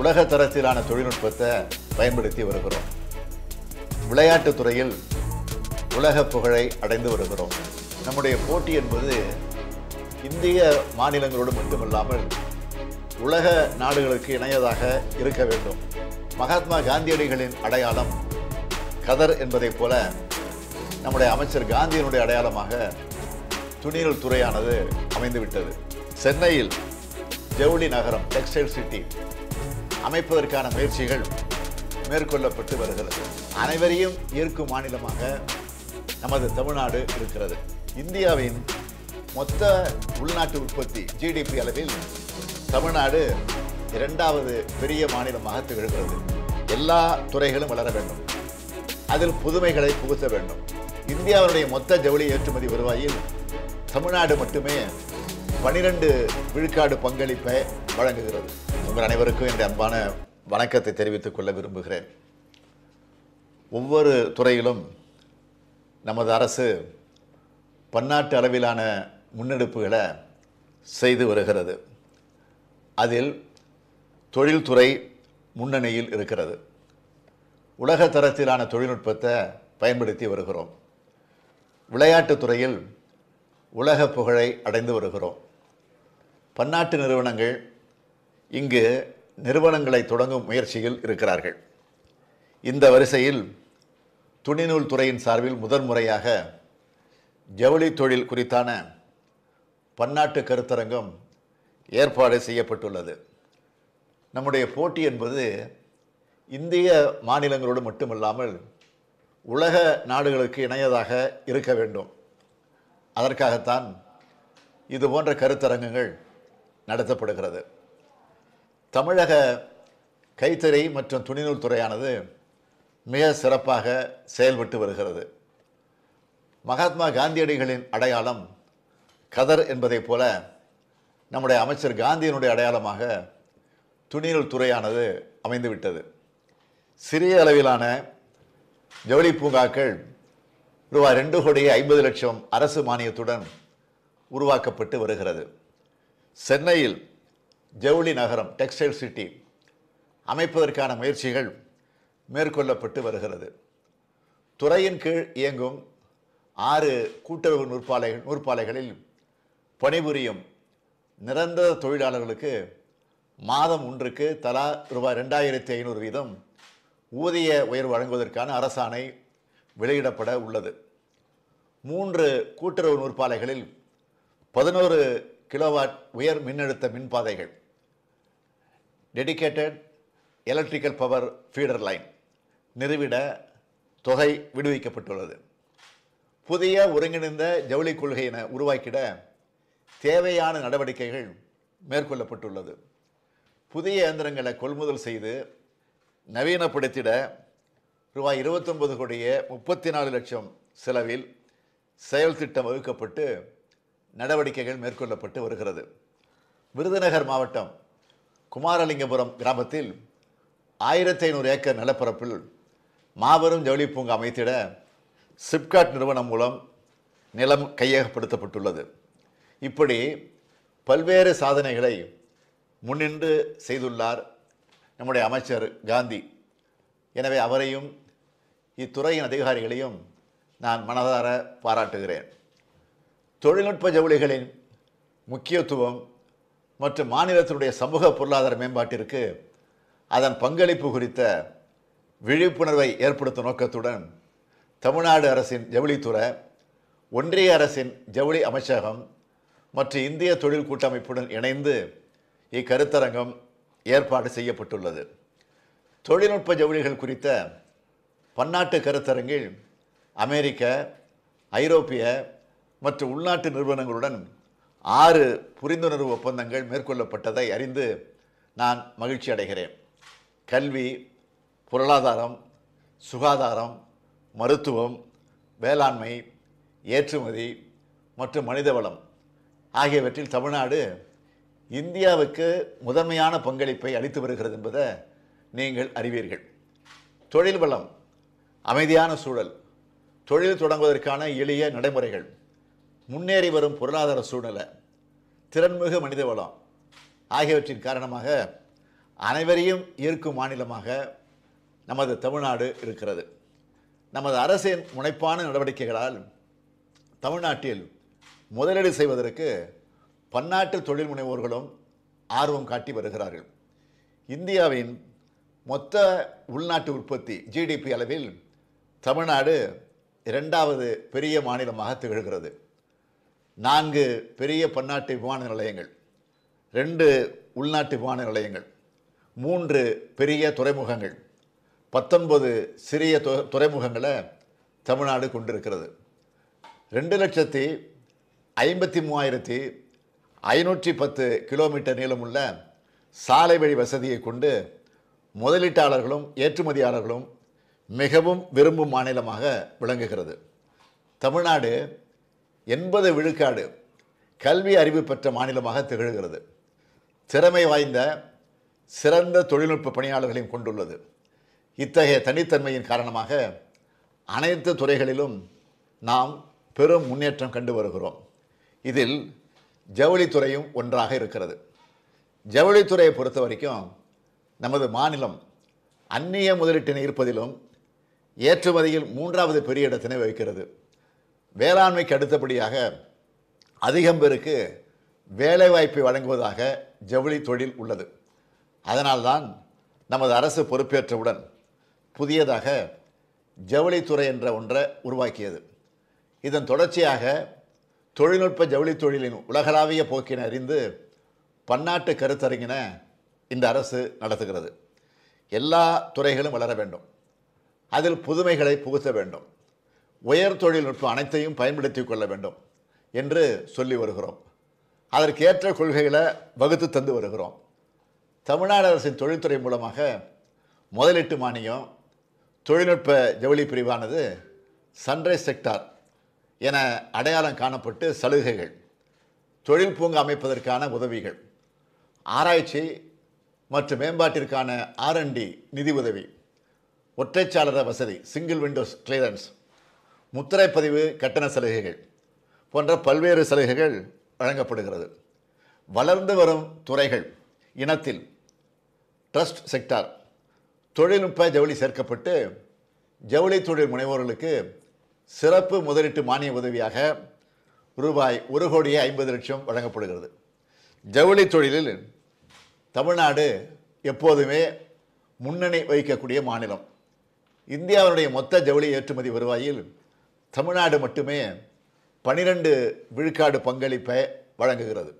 உலக தரத்திலான தொழில்நுட்பத்தை பயன்படுத்தி வருகிறோம் விளையாட்டு துறையில் உலக புகழை அடைந்து வருகிறோம் நம்முடைய போட்டி என்பது இந்திய மாநிலங்களோடு மட்டுமில்லாமல் உலக நாடுகளுக்கு இணையதாக இருக்க வேண்டும் மகாத்மா காந்தியடிகளின் அடையாளம் கதர் என்பதைப் போல நம்முடைய அமைச்சர் காந்தியினுடைய அடையாளமாக துணிநூல் துறையானது அமைந்துவிட்டது சென்னையில் ஜவுளி நகரம் டெக்ஸ்டைல் சிட்டி அமைப்பதற்கான முயற்சிகள் மேற்கொள்ளப்பட்டு வருகிறது அனைவரையும் ஈர்க்கும் மாநிலமாக நமது தமிழ்நாடு இருக்கிறது இந்தியாவின் மொத்த உள்நாட்டு உற்பத்தி ஜிடிபி அளவில் தமிழ்நாடு இரண்டாவது பெரிய மாநிலமாக திகழ்கிறது எல்லா துறைகளும் வளர வேண்டும் அதில் புதுமைகளை புகுத்த வேண்டும் இந்தியாவுடைய மொத்த ஜவுளி ஏற்றுமதி வருவாயில் தமிழ்நாடு மட்டுமே பனிரெண்டு விழுக்காடு பங்களிப்பை வழங்குகிறது உங்கள் அனைவருக்கும் என்னுடைய அன்பான வணக்கத்தை தெரிவித்துக் கொள்ள விரும்புகிறேன் ஒவ்வொரு துறையிலும் நமது அரசு பன்னாட்டு அளவிலான முன்னெடுப்புகளை செய்து வருகிறது அதில் தொழில்துறை முன்னணியில் இருக்கிறது உலக தரத்திலான தொழில்நுட்பத்தை பயன்படுத்தி வருகிறோம் விளையாட்டுத் துறையில் உலக புகழை அடைந்து வருகிறோம் பன்னாட்டு நிறுவனங்கள் இங்கு நிறுவனங்களை தொடங்கும் முயற்சியில் இருக்கிறார்கள் இந்த வரிசையில் துணிநூல் துறையின் சார்பில் முதன்முறையாக ஜவுளி தொழில் குறித்தான பன்னாட்டு கருத்தரங்கம் ஏற்பாடு செய்யப்பட்டுள்ளது நம்முடைய போட்டி என்பது இந்திய மாநிலங்களோடு மட்டுமல்லாமல் உலக நாடுகளுக்கு இணையதாக இருக்க வேண்டும் அதற்காகத்தான் இதுபோன்ற கருத்தரங்கங்கள் நடத்தப்படுகிறது தமிழக கைத்தறி மற்றும் துணிநூல் துறையானது மிக சிறப்பாக செயல்பட்டு வருகிறது மகாத்மா காந்தியடிகளின் அடையாளம் கதர் என்பதைப் போல நம்முடைய அமைச்சர் காந்தியினுடைய அடையாளமாக துணிநூல் துறையானது அமைந்துவிட்டது சிறிய அளவிலான ஜவுளி பூங்காக்கள் ரூபாய் ரெண்டு கோடியே ஐம்பது லட்சம் அரசு மானியத்துடன் உருவாக்கப்பட்டு வருகிறது சென்னையில் ஜவுளி நகரம் டெக்ஸ்டைல் சிட்டி அமைப்பதற்கான முயற்சிகள் மேற்கொள்ளப்பட்டு வருகிறது துறையின் கீழ் இயங்கும் ஆறு கூட்டுறவு நூற்பாலை நூற்பாலைகளில் பணிபுரியும் நிரந்தர தொழிலாளர்களுக்கு மாதம் ஒன்றுக்கு தலா ரூபாய் ரெண்டாயிரத்தி ஐநூறு வீதம் ஊதிய உயர்வு வழங்குவதற்கான அரசாணை வெளியிடப்பட உள்ளது மூன்று கூட்டுறவு நூற்பாலைகளில் பதினோரு கிலோவாட் உயர் மின்னழுத்த மின்பாதைகள் dedicated electrical power feeder line நிறுவிட தொகை விடுவிக்கப்பட்டுள்ளது புதிய ஒருங்கிணைந்த ஜவுளி கொள்கையினை உருவாக்கிட தேவையான நடவடிக்கைகள் மேற்கொள்ளப்பட்டுள்ளது புதிய இயந்திரங்களை கொள்முதல் செய்து நவீனப்படுத்திட ரூபாய் இருபத்தொன்பது கோடியே முப்பத்தி நாலு லட்சம் செலவில் செயல் திட்டம் வகுக்கப்பட்டு நடவடிக்கைகள் மேற்கொள்ளப்பட்டு வருகிறது விருதுநகர் மாவட்டம் குமாரலிங்கபுரம் கிராமத்தில் ஆயிரத்தி ஐநூறு ஏக்கர் நிலப்பரப்பில் மாபெரும் ஜவுளி பூங்கா அமைத்திட சிப்காட் நிறுவனம் மூலம் நிலம் கையகப்படுத்தப்பட்டுள்ளது இப்படி பல்வேறு சாதனைகளை முன்னின்று செய்துள்ளார் நம்முடைய அமைச்சர் காந்தி எனவே அவரையும் இத்துறையின் அதிகாரிகளையும் நான் மனதார பாராட்டுகிறேன் தொழில்நுட்ப ஜவுளிகளின் முக்கியத்துவம் மற்றும் மாநிலத்தினுடைய சமூக பொருளாதார மேம்பாட்டிற்கு அதன் பங்களிப்பு குறித்த விழிப்புணர்வை ஏற்படுத்தும் நோக்கத்துடன் தமிழ்நாடு அரசின் ஜவுளித்துறை ஒன்றிய அரசின் ஜவுளி அமைச்சகம் மற்றும் இந்திய தொழில் கூட்டமைப்புடன் இணைந்து இக்கருத்தரங்கம் ஏற்பாடு செய்யப்பட்டுள்ளது தொழில்நுட்ப ஜவுளிகள் குறித்த பன்னாட்டு கருத்தரங்கில் அமெரிக்க ஐரோப்பிய மற்றும் உள்நாட்டு நிறுவனங்களுடன் ஆறு புரிந்துணர்வு ஒப்பந்தங்கள் மேற்கொள்ளப்பட்டதை அறிந்து நான் மகிழ்ச்சி அடைகிறேன் கல்வி பொருளாதாரம் சுகாதாரம் மருத்துவம் வேளாண்மை ஏற்றுமதி மற்றும் மனிதவளம் ஆகியவற்றில் தமிழ்நாடு இந்தியாவுக்கு முதன்மையான பங்களிப்பை அளித்து வருகிறது என்பதை நீங்கள் அறிவீர்கள் தொழில் வளம் அமைதியான சூழல் தொழில் தொடங்குவதற்கான எளிய நடைமுறைகள் முன்னேறி வரும் பொருளாதார சூழ்நிலை திறன்மிகு மனிதவளம் ஆகியவற்றின் காரணமாக அனைவரையும் ஈர்க்கும் மாநிலமாக நமது தமிழ்நாடு இருக்கிறது நமது அரசின் முனைப்பான நடவடிக்கைகளால் தமிழ்நாட்டில் முதலீடு செய்வதற்கு பன்னாட்டு தொழில் முனைவோர்களும் ஆர்வம் காட்டி வருகிறார்கள் இந்தியாவின் மொத்த உள்நாட்டு உற்பத்தி ஜிடிபி அளவில் தமிழ்நாடு இரண்டாவது பெரிய மாநிலமாக திகழ்கிறது நான்கு பெரிய பன்னாட்டு விமான நிலையங்கள் ரெண்டு உள்நாட்டு விமான நிலையங்கள் மூன்று பெரிய துறைமுகங்கள் பத்தொன்பது சிறிய து துறைமுகங்களை தமிழ்நாடு கொண்டிருக்கிறது ரெண்டு லட்சத்தி ஐம்பத்தி மூவாயிரத்தி ஐநூற்றி பத்து கிலோமீட்டர் நீளமுள்ள சாலை வழி வசதியை கொண்டு முதலீட்டாளர்களும் ஏற்றுமதியாளர்களும் மிகவும் விரும்பும் மாநிலமாக விளங்குகிறது தமிழ்நாடு எண்பது விழுக்காடு கல்வி அறிவு பெற்ற மாநிலமாக திகழ்கிறது திறமை வாய்ந்த சிறந்த தொழில்நுட்ப பணியாளர்களையும் கொண்டுள்ளது இத்தகைய தனித்தன்மையின் காரணமாக அனைத்து துறைகளிலும் நாம் பெரும் முன்னேற்றம் கண்டு வருகிறோம் இதில் ஜவுளித்துறையும் ஒன்றாக இருக்கிறது ஜவுளித்துறையை பொறுத்த வரைக்கும் நமது மாநிலம் அந்நிய முதலீட்டினை இருப்பதிலும் ஏற்றுமதியில் மூன்றாவது பெரிய இடத்தினை வகிக்கிறது வேளாண்மைக்கு அடுத்தபடியாக அதிகம் பேருக்கு வேலைவாய்ப்பை வழங்குவதாக ஜவுளி தொழில் உள்ளது அதனால்தான் நமது அரசு பொறுப்பேற்றவுடன் புதியதாக ஜவுளித்துறை என்ற ஒன்றை உருவாக்கியது இதன் தொடர்ச்சியாக தொழில்நுட்ப ஜவுளி தொழிலின் உலகளாவிய போக்கினை அறிந்து பன்னாட்டு கருத்தரங்கின இந்த அரசு நடத்துகிறது எல்லா துறைகளும் வளர வேண்டும் அதில் புதுமைகளை புகுத்த வேண்டும் உயர் தொழில்நுட்பம் அனைத்தையும் பயன்படுத்தி கொள்ள வேண்டும் என்று சொல்லி வருகிறோம் அதற்கேற்ற கொள்கைகளை வகுத்து தந்து வருகிறோம் தமிழ்நாடு அரசின் தொழில்துறை மூலமாக முதலீட்டு மானியம் தொழில்நுட்ப ஜவுளி பிரிவானது சன்ரைஸ் செக்டார் என அடையாளம் காணப்பட்டு சலுகைகள் தொழில் பூங்கா அமைப்பதற்கான உதவிகள் ஆராய்ச்சி மற்றும் மேம்பாட்டிற்கான ஆர்என்டி நிதி உதவி ஒற்றைச்சாளர வசதி சிங்கிள் விண்டோஸ் கிளியரன்ஸ் முத்திரை பதிவு கட்டண சலுகைகள் போன்ற பல்வேறு சலுகைகள் வழங்கப்படுகிறது வளர்ந்து வரும் துறைகள் இனத்தில் ட்ரஸ்ட் செக்டார் தொழில்நுட்ப ஜவுளி சேர்க்கப்பட்டு ஜவுளி தொழில் முனைவோர்களுக்கு சிறப்பு முதலீட்டு மானிய உதவியாக ரூபாய் ஒரு கோடியே ஐம்பது லட்சம் வழங்கப்படுகிறது ஜவுளி தொழிலில் தமிழ்நாடு எப்போதுமே முன்னணி வகிக்கக்கூடிய மாநிலம் இந்தியாவினுடைய மொத்த ஜவுளி ஏற்றுமதி வருவாயில் தமிழ்நாடு மட்டுமே பனிரெண்டு விழுக்காடு பங்களிப்பை வழங்குகிறது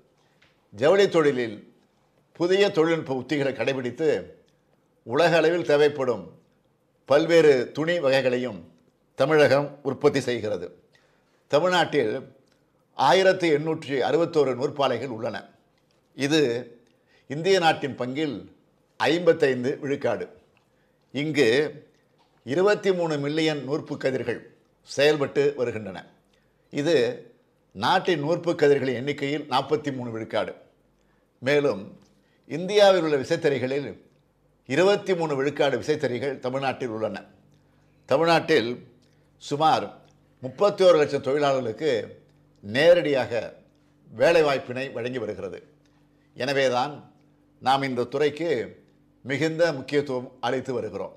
ஜவுளி தொழிலில் புதிய தொழில்நுட்ப உத்திகளை கடைபிடித்து உலக அளவில் தேவைப்படும் பல்வேறு துணி வகைகளையும் தமிழகம் உற்பத்தி செய்கிறது தமிழ்நாட்டில் ஆயிரத்தி எண்ணூற்றி அறுபத்தோரு நூற்பாலைகள் உள்ளன இது இந்திய நாட்டின் பங்கில் ஐம்பத்தைந்து விழுக்காடு இங்கு இருபத்தி மூணு மில்லியன் நூற்பு கதிர்கள் செயல்பட்டு வருகின்றன இது நாட்டின் நூற்பு கதிர்களின் எண்ணிக்கையில் நாற்பத்தி மூணு விழுக்காடு மேலும் இந்தியாவில் உள்ள விசைத்தறிகளில் இருபத்தி மூணு விழுக்காடு விசைத்தறிகள் தமிழ்நாட்டில் உள்ளன தமிழ்நாட்டில் சுமார் முப்பத்தி ஒரு லட்சம் தொழிலாளர்களுக்கு நேரடியாக வேலைவாய்ப்பினை வழங்கி வருகிறது எனவேதான் நாம் இந்த துறைக்கு மிகுந்த முக்கியத்துவம் அளித்து வருகிறோம்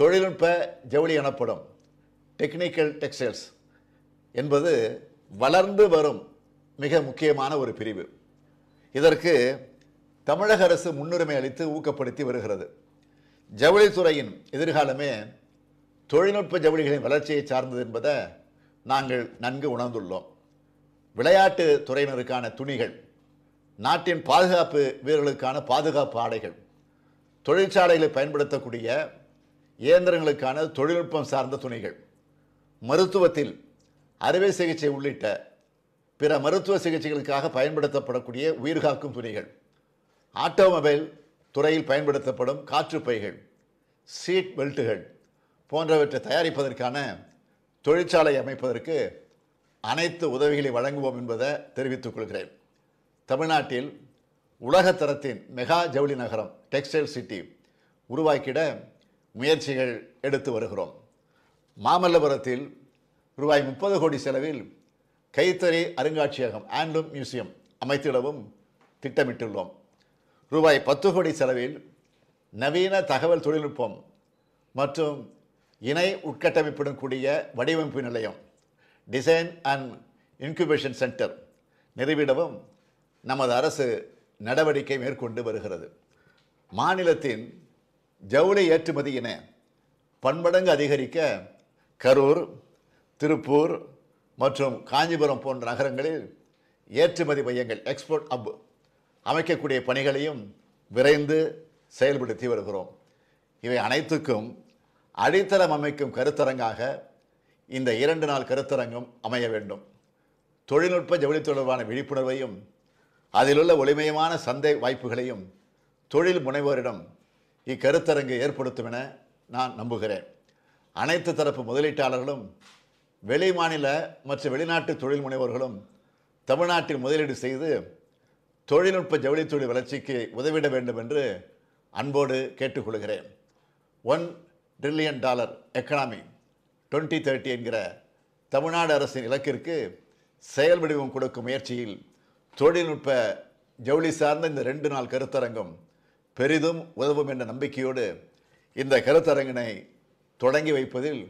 தொழில்நுட்ப ஜவுளி எனப்படும் டெக்னிக்கல் டெக்ஸ்டைல்ஸ் என்பது வளர்ந்து வரும் மிக முக்கியமான ஒரு பிரிவு இதற்கு தமிழக அரசு முன்னுரிமை அளித்து ஊக்கப்படுத்தி வருகிறது ஜவுளித்துறையின் எதிர்காலமே தொழில்நுட்ப ஜவுளிகளின் வளர்ச்சியை சார்ந்தது என்பதை நாங்கள் நன்கு உணர்ந்துள்ளோம் விளையாட்டு துறையினருக்கான துணிகள் நாட்டின் பாதுகாப்பு வீரர்களுக்கான பாதுகாப்பு ஆடைகள் தொழிற்சாலைகளை பயன்படுத்தக்கூடிய இயந்திரங்களுக்கான தொழில்நுட்பம் சார்ந்த துணிகள் மருத்துவத்தில் அறுவை சிகிச்சை உள்ளிட்ட பிற மருத்துவ சிகிச்சைகளுக்காக பயன்படுத்தப்படக்கூடிய உயிர்காக்கும் துணிகள் ஆட்டோமொபைல் துறையில் பயன்படுத்தப்படும் காற்றுப்பைகள் சீட் பெல்ட்டுகள் போன்றவற்றை தயாரிப்பதற்கான தொழிற்சாலை அமைப்பதற்கு அனைத்து உதவிகளை வழங்குவோம் என்பதை தெரிவித்துக் கொள்கிறேன் தமிழ்நாட்டில் உலகத்தரத்தின் மெகா ஜவுளி நகரம் டெக்ஸ்டைல் சிட்டி உருவாக்கிட முயற்சிகள் எடுத்து வருகிறோம் மாமல்லபுரத்தில் ரூபாய் முப்பது கோடி செலவில் கைத்தறி அருங்காட்சியகம் ஆண்ட்லூம் மியூசியம் அமைத்திடவும் திட்டமிட்டுள்ளோம் ரூபாய் பத்து கோடி செலவில் நவீன தகவல் தொழில்நுட்பம் மற்றும் இணை உட்கட்டமைப்புடன் கூடிய வடிவமைப்பு நிலையம் டிசைன் அண்ட் இன்குபேஷன் சென்டர் நிறுவிடவும் நமது அரசு நடவடிக்கை மேற்கொண்டு வருகிறது மாநிலத்தின் ஜவுளி ஏற்றுமதியின பன்மடங்கு அதிகரிக்க கரூர் திருப்பூர் மற்றும் காஞ்சிபுரம் போன்ற நகரங்களில் ஏற்றுமதி மையங்கள் எக்ஸ்போர்ட் அப் அமைக்கக்கூடிய பணிகளையும் விரைந்து செயல்படுத்தி வருகிறோம் இவை அனைத்துக்கும் அடித்தளம் அமைக்கும் கருத்தரங்காக இந்த இரண்டு நாள் கருத்தரங்கம் அமைய வேண்டும் தொழில்நுட்ப ஜவுளி தொடர்பான விழிப்புணர்வையும் அதிலுள்ள ஒளிமயமான சந்தை வாய்ப்புகளையும் தொழில் முனைவோரிடம் இக்கருத்தரங்கு ஏற்படுத்தும் என நான் நம்புகிறேன் அனைத்து தரப்பு முதலீட்டாளர்களும் வெளி மாநில மற்றும் வெளிநாட்டு தொழில் முனைவோர்களும் தமிழ்நாட்டில் முதலீடு செய்து தொழில்நுட்ப ஜவுளித்தொழில் வளர்ச்சிக்கு உதவிட வேண்டும் என்று அன்போடு கேட்டுக்கொள்கிறேன் one trillion dollar economy twenty thirty என்கிற தமிழ்நாடு அரசின் இலக்கிற்கு செயல் வடிவம் கொடுக்கும் முயற்சியில் தொழில்நுட்ப ஜவுளி சார்ந்த இந்த ரெண்டு நாள் கருத்தரங்கம் பெரிதும் உதவும் என்ற நம்பிக்கையோடு இந்த கருத்தரங்கினை தொடங்கி வைப்பதில்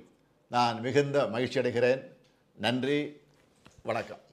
நான் மிகுந்த மகிழ்ச்சி அடைகிறேன் நன்றி வணக்கம்